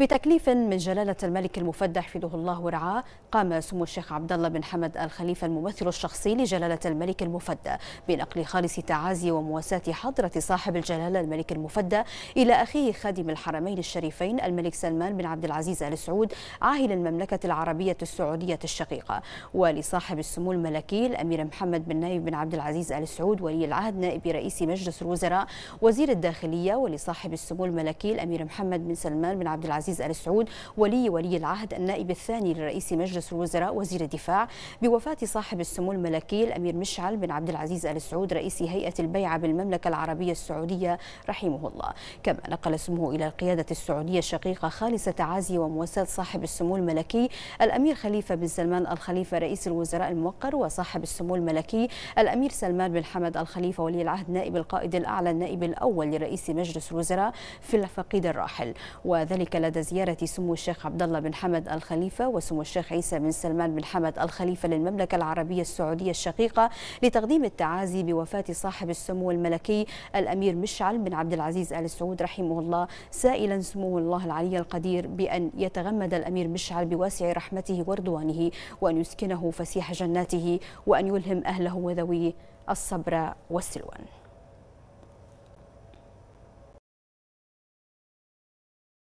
بتكليف من جلالة الملك المفدى حفظه الله ورعاه قام سمو الشيخ عبد الله بن حمد الخليفة الممثل الشخصي لجلالة الملك المفدى بنقل خالص تعازي ومواساة حضرة صاحب الجلالة الملك المفدى إلى أخيه خادم الحرمين الشريفين الملك سلمان بن عبد العزيز آل سعود عاهل المملكة العربية السعودية الشقيقة ولصاحب السمو الملكي الأمير محمد بن نايف بن عبد العزيز آل سعود ولي العهد نائب رئيس مجلس الوزراء وزير الداخلية ولصاحب السمو الملكي الأمير محمد بن سلمان بن عبد العزيز عزيز ال سعود ولي ولي العهد النائب الثاني لرئيس مجلس الوزراء وزير الدفاع بوفاة صاحب السمو الملكي الأمير مشعل بن عبد العزيز ال سعود رئيس هيئة البيعة بالمملكة العربية السعودية رحمه الله كما نقل سموه إلى القيادة السعودية الشقيقة خالصة تعازي ومواساة صاحب السمو الملكي الأمير خليفة بن سلمان الخليفة رئيس الوزراء الموقر وصاحب السمو الملكي الأمير سلمان بن حمد الخليفة ولي العهد نائب القائد الأعلى النائب الأول لرئيس مجلس الوزراء في الفقيد الراحل وذلك لدى بعد زيارة سمو الشيخ عبد الله بن حمد الخليفة وسمو الشيخ عيسى بن سلمان بن حمد الخليفة للمملكة العربية السعودية الشقيقة لتقديم التعازي بوفاة صاحب السمو الملكي الأمير مشعل بن عبد العزيز آل سعود رحمه الله سائلا سمو الله العلي القدير بأن يتغمد الأمير مشعل بواسع رحمته ورضوانه وأن يسكنه فسيح جناته وأن يلهم أهله وذويه الصبر والسلوان